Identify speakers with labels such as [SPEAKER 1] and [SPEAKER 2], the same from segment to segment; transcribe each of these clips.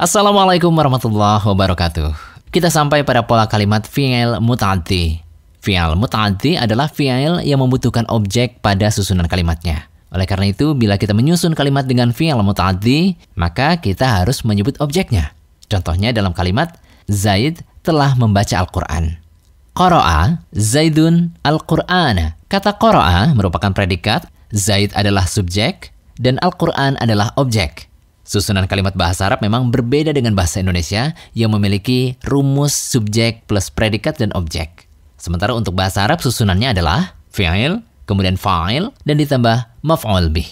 [SPEAKER 1] Assalamualaikum warahmatullahi wabarakatuh. Kita sampai pada pola kalimat fi'il mutanti. Fi'il mutanti adalah fi'il yang membutuhkan objek pada susunan kalimatnya. Oleh karena itu, bila kita menyusun kalimat dengan fi'il mutanti, maka kita harus menyebut objeknya. Contohnya dalam kalimat Zaid telah membaca Al-Qur'an. Qara'a Zaidun al quran Kata qara'a merupakan predikat, Zaid adalah subjek dan Al-Qur'an adalah objek. Susunan kalimat bahasa Arab memang berbeda dengan bahasa Indonesia yang memiliki rumus subjek plus predikat dan objek. Sementara untuk bahasa Arab susunannya adalah fi'il, kemudian fa'il, dan ditambah maf'ul bih.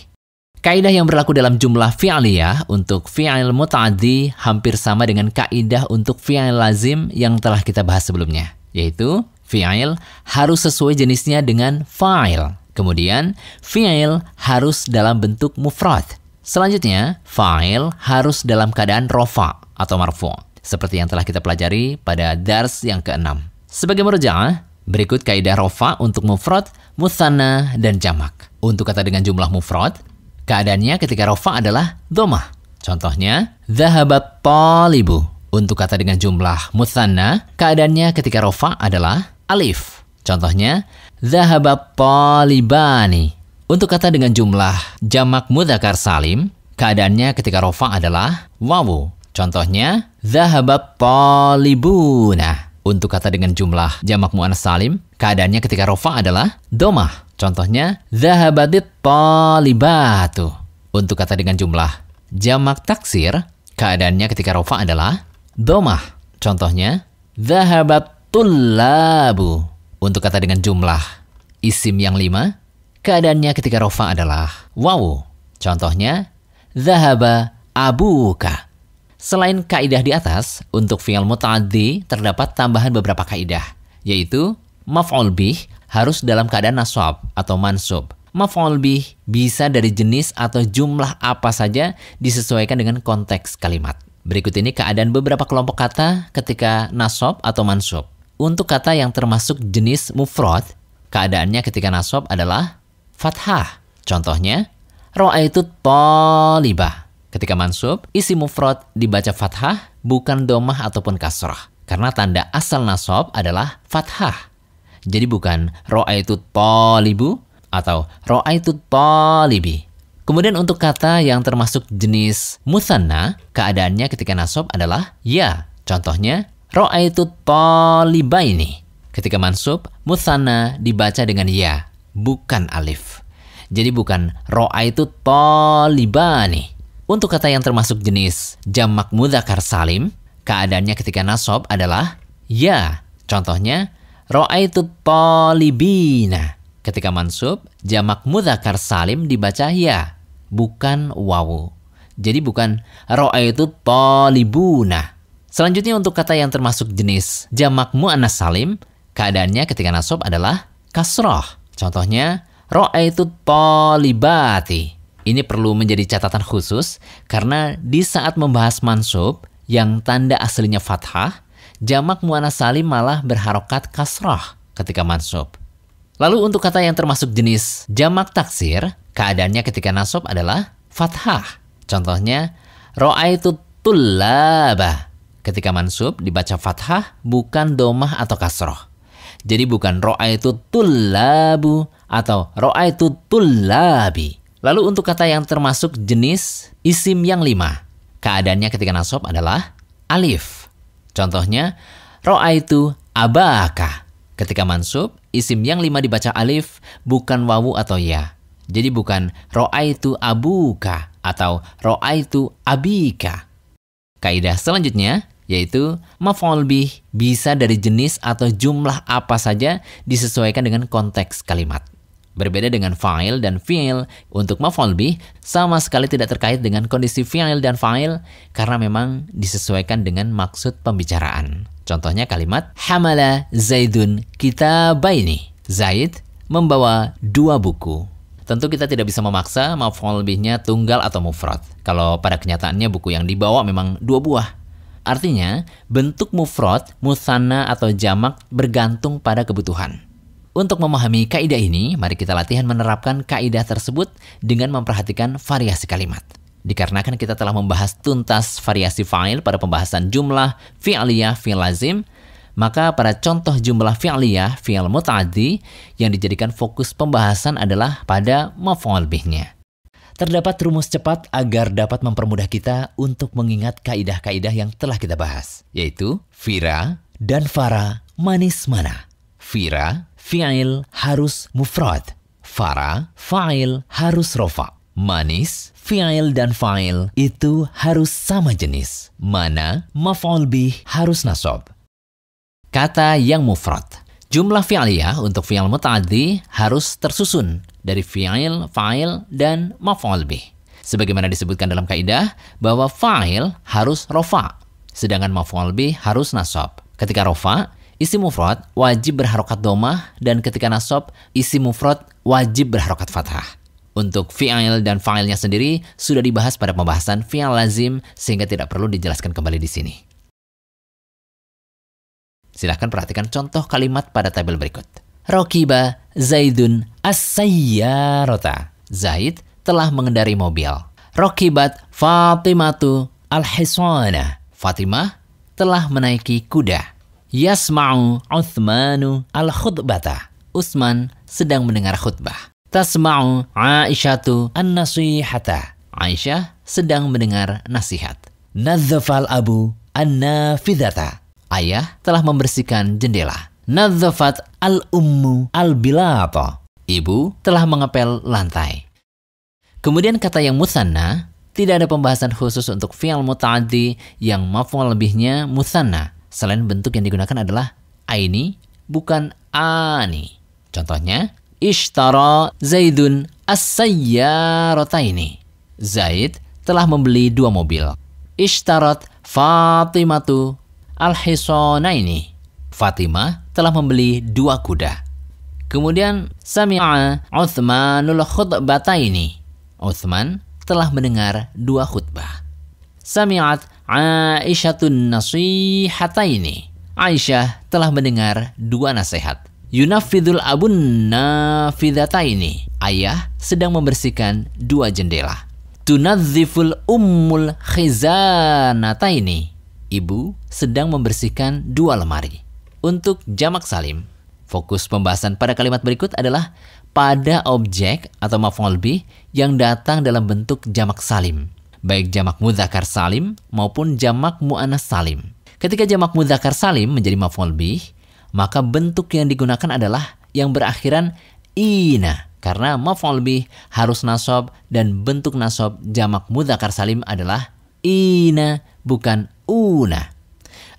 [SPEAKER 1] Kaidah yang berlaku dalam jumlah fi'aliyah untuk fi'il muta'adhi hampir sama dengan kaidah untuk fi'il lazim yang telah kita bahas sebelumnya, yaitu fi'il harus sesuai jenisnya dengan fa'il. Kemudian, fi'il harus dalam bentuk mufrad Selanjutnya, fa'il harus dalam keadaan rofa atau marfu, seperti yang telah kita pelajari pada dars yang keenam. Sebagai merujah, berikut kaidah rofa untuk mufrad, musanna, dan jamak. Untuk kata dengan jumlah mufrad, keadaannya ketika rofa adalah domah. Contohnya, zahabat talibu. Untuk kata dengan jumlah musanna, keadaannya ketika rofa adalah alif. Contohnya, zahabat talibani. Untuk kata dengan jumlah jamak mudakar salim, keadaannya ketika rofa adalah wawu. Contohnya, zahabat polibuna. Untuk kata dengan jumlah jamak mu'anas salim, keadaannya ketika rofa adalah domah. Contohnya, zahabatit polibatu. Untuk kata dengan jumlah jamak taksir, keadaannya ketika rofa adalah domah. Contohnya, zahabat tulabu. Untuk kata dengan jumlah isim yang lima, keadaannya ketika rofa adalah wow. Contohnya, zahaba abuka. Selain kaidah di atas, untuk fi'il muta'addi terdapat tambahan beberapa kaidah, yaitu maf'ul bih harus dalam keadaan nasab atau mansub. Maf'ul bih bisa dari jenis atau jumlah apa saja disesuaikan dengan konteks kalimat. Berikut ini keadaan beberapa kelompok kata ketika nasab atau mansub. Untuk kata yang termasuk jenis mufrad, keadaannya ketika nasab adalah fathah. Contohnya, itu tolibah. Ketika mansub, isi mufrad dibaca fathah bukan domah ataupun kasrah. Karena tanda asal nasab adalah fathah. Jadi bukan itu tolibu atau itu tolibi. Kemudian untuk kata yang termasuk jenis musanna, keadaannya ketika nasab adalah ya. Contohnya, ra'aitut tolibaini. Ketika mansub, musanna dibaca dengan ya bukan alif. Jadi bukan ro'a itu tolibani. Untuk kata yang termasuk jenis jamak mudakar salim, keadaannya ketika nasob adalah ya. Contohnya, ro'a itu tolibina. Ketika mansub, jamak mudakar salim dibaca ya, bukan wawu. Jadi bukan ro'a itu tolibuna. Selanjutnya untuk kata yang termasuk jenis jamak mu'anas salim, keadaannya ketika nasob adalah kasroh. Contohnya, itu tolibati. Ini perlu menjadi catatan khusus karena di saat membahas mansub yang tanda aslinya fathah, jamak muana salim malah berharokat kasrah ketika mansub. Lalu untuk kata yang termasuk jenis jamak taksir, keadaannya ketika nasub adalah fathah. Contohnya, itu tullaba. Ketika mansub dibaca fathah bukan domah atau kasroh. Jadi bukan ro'a itu tulabu atau ro'a itu tulabi. Lalu untuk kata yang termasuk jenis isim yang lima. Keadaannya ketika nasab adalah alif. Contohnya, ro'a itu abaka. Ketika mansub, isim yang lima dibaca alif bukan wawu atau ya. Jadi bukan ro'a itu abuka atau ro'a itu abika. Kaidah selanjutnya, yaitu maf'ul bih bisa dari jenis atau jumlah apa saja disesuaikan dengan konteks kalimat. Berbeda dengan fa'il dan fi'il, untuk maf'ul bih sama sekali tidak terkait dengan kondisi fi'il dan fa'il karena memang disesuaikan dengan maksud pembicaraan. Contohnya kalimat hamala zaidun kitabaini. Zaid membawa dua buku. Tentu kita tidak bisa memaksa maf'ul bihnya tunggal atau mufrad. Kalau pada kenyataannya buku yang dibawa memang dua buah. Artinya, bentuk mufrad, musana atau jamak bergantung pada kebutuhan. Untuk memahami kaidah ini, mari kita latihan menerapkan kaidah tersebut dengan memperhatikan variasi kalimat. Dikarenakan kita telah membahas tuntas variasi fa'il pada pembahasan jumlah, fi'liyah, fi'l lazim, maka pada contoh jumlah fi'liyah, fi'il muta'addi yang dijadikan fokus pembahasan adalah pada maf'ul bihnya. Terdapat rumus cepat agar dapat mempermudah kita untuk mengingat kaidah-kaidah yang telah kita bahas, yaitu vira dan fara manis mana. Vira, fi'il harus mufrad. Fara, fa'il harus rofa. Manis, fi'il dan fa'il itu harus sama jenis. Mana, maf'ul bih harus nasob. Kata yang mufrad. Jumlah fi'liyah untuk fi'il muta'addi harus tersusun dari fi'il, fa'il, dan maf'ul bih. Sebagaimana disebutkan dalam kaidah bahwa fa'il harus rofa, sedangkan maf'ul bih harus nasab. Ketika rofa, isi mufrad wajib berharokat domah dan ketika nasab, isi mufrad wajib berharokat fathah. Untuk fi'il dan fa'ilnya sendiri sudah dibahas pada pembahasan fi'il lazim sehingga tidak perlu dijelaskan kembali di sini. Silahkan perhatikan contoh kalimat pada tabel berikut. Rokiba Zaidun As-Sayyarota. Zaid telah mengendari mobil. Rokibat Fatimatu Al-Hiswana. Fatimah telah menaiki kuda. Yasma'u Uthmanu Al-Khutbata. Utsman sedang mendengar khutbah. Tasma'u Aisyatu An-Nasihata. Aisyah sedang mendengar nasihat. Nadzafal Abu An-Nafidata. Ayah telah membersihkan jendela. Nadzafat al-ummu al-bilata. Ibu telah mengepel lantai. Kemudian kata yang musanna, tidak ada pembahasan khusus untuk fi'al muta'addi yang maf'ul lebihnya musanna. Selain bentuk yang digunakan adalah aini, bukan ani. Contohnya, ishtara zaidun as ini. Zaid telah membeli dua mobil. Ishtarat Fatimatu al ini. Fatimah telah membeli dua kuda. Kemudian Sami'a Uthmanul khutbataini. Uthman telah mendengar dua khutbah. Sami'at Aisyatun nasihataini. Aisyah telah mendengar dua nasihat. Yunafidul abun nafidataini. Ayah sedang membersihkan dua jendela. Tunadziful ummul khizanataini. Ibu sedang membersihkan dua lemari. Untuk jamak salim, fokus pembahasan pada kalimat berikut adalah pada objek atau maf'ul bi yang datang dalam bentuk jamak salim, baik jamak mudzakkar salim maupun jamak mu'anas salim. Ketika jamak mudzakkar salim menjadi maf'ul bi, maka bentuk yang digunakan adalah yang berakhiran ina karena maf'ul bi harus nasab dan bentuk nasab jamak mudzakkar salim adalah ina bukan una.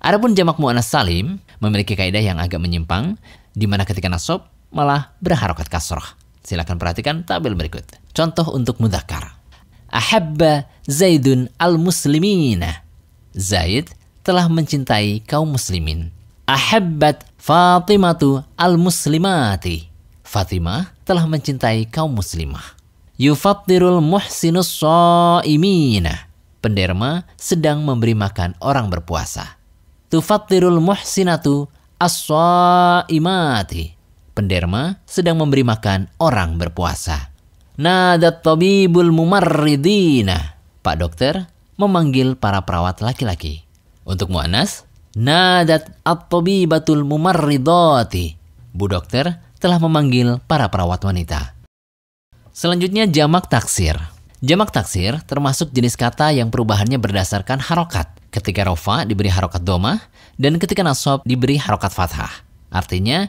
[SPEAKER 1] Adapun jamak mu'anas salim memiliki kaidah yang agak menyimpang, di mana ketika nasab malah berharokat kasroh. Silakan perhatikan tabel berikut. Contoh untuk mudhakar. Ahabba Zaidun al-Muslimina. Zaid telah mencintai kaum muslimin. Ahabbat Fatimatu al-Muslimati. Fatimah telah mencintai kaum muslimah. Yufattirul muhsinus so'imina. Penderma sedang memberi makan orang berpuasa tufattirul muhsinatu as-saimati. Penderma sedang memberi makan orang berpuasa. Nadat tabibul mumarridina. Pak dokter memanggil para perawat laki-laki. Untuk mu'anas, nadat at-tabibatul mumarridati. Bu dokter telah memanggil para perawat wanita. Selanjutnya jamak taksir. Jamak taksir termasuk jenis kata yang perubahannya berdasarkan harokat. Ketika rofa diberi harokat domah dan ketika nasab diberi harokat fathah. Artinya,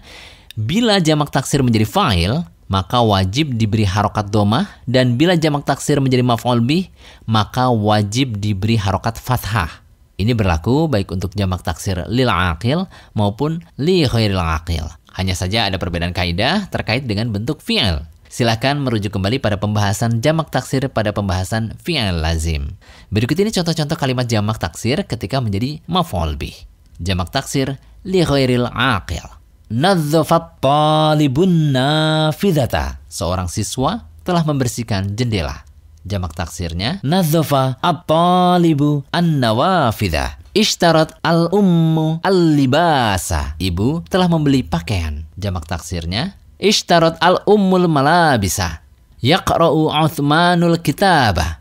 [SPEAKER 1] bila jamak taksir menjadi fa'il, maka wajib diberi harokat domah dan bila jamak taksir menjadi maf'ul bih maka wajib diberi harokat fathah ini berlaku baik untuk jamak taksir lil aqil maupun li khairil aqil hanya saja ada perbedaan kaidah terkait dengan bentuk fi'il Silahkan merujuk kembali pada pembahasan jamak taksir pada pembahasan fi'al lazim. Berikut ini contoh-contoh kalimat jamak taksir ketika menjadi maf'ul bih. Jamak taksir li ghairil aqil. Nadzafat talibun nafidata. Seorang siswa telah membersihkan jendela. Jamak taksirnya nadzafa at-talibu an-nawafidah. Ishtarat al-ummu al-libasa. Ibu telah membeli pakaian. Jamak taksirnya Ishtarat al-ummul malabisa. Yaqra'u Uthmanul kitabah.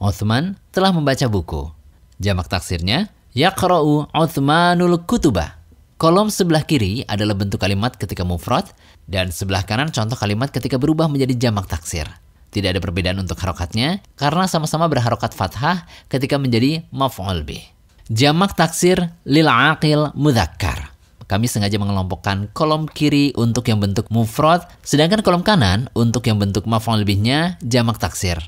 [SPEAKER 1] Uthman telah membaca buku. Jamak taksirnya, Yaqra'u Uthmanul kutubah. Kolom sebelah kiri adalah bentuk kalimat ketika mufrad dan sebelah kanan contoh kalimat ketika berubah menjadi jamak taksir. Tidak ada perbedaan untuk harokatnya karena sama-sama berharokat fathah ketika menjadi maf'ul Jamak taksir lil aqil mudakkar kami sengaja mengelompokkan kolom kiri untuk yang bentuk mufrad, sedangkan kolom kanan untuk yang bentuk maf'ul lebihnya jamak taksir.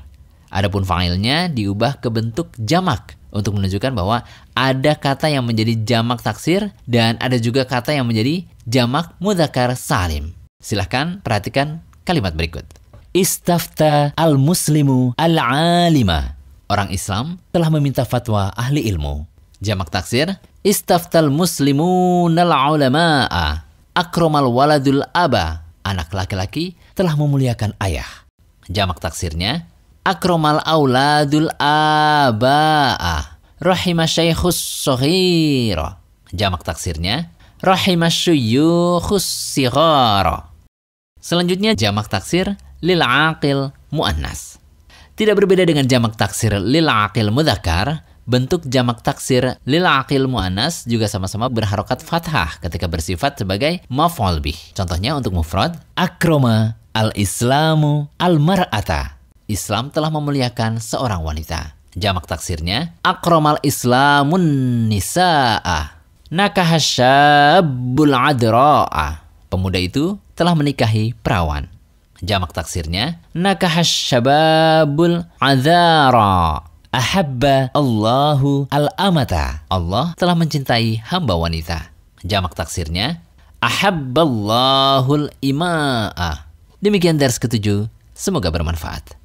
[SPEAKER 1] Adapun fa'ilnya diubah ke bentuk jamak untuk menunjukkan bahwa ada kata yang menjadi jamak taksir dan ada juga kata yang menjadi jamak mudakar salim. Silahkan perhatikan kalimat berikut. Istafta al-muslimu al-alima. Orang Islam telah meminta fatwa ahli ilmu. Jamak taksir Istaftal nala ulama'a akromal waladul aba. Anak laki-laki telah memuliakan ayah. Jamak taksirnya akromal auladul aba'a rahimah syaikhus sohira. Jamak taksirnya rahimah syuyukhus sigara. Selanjutnya jamak taksir lil aqil muannas. Tidak berbeda dengan jamak taksir lil aqil mudhakar, Bentuk jamak taksir lil akil mu'anas juga sama-sama berharokat fathah ketika bersifat sebagai mafolbih. Contohnya untuk mufrad, akroma al-islamu al-mar'ata. Islam telah memuliakan seorang wanita. Jamak taksirnya, akromal islamun nisa'a. Nakahasyabbul adra'a. Pemuda itu telah menikahi perawan. Jamak taksirnya, nakahashababul adra'a. Ahabba Allahu al-amata. Allah telah mencintai hamba wanita. Jamak taksirnya Ahabballahul ima'a. Demikian dari ketujuh. Semoga bermanfaat.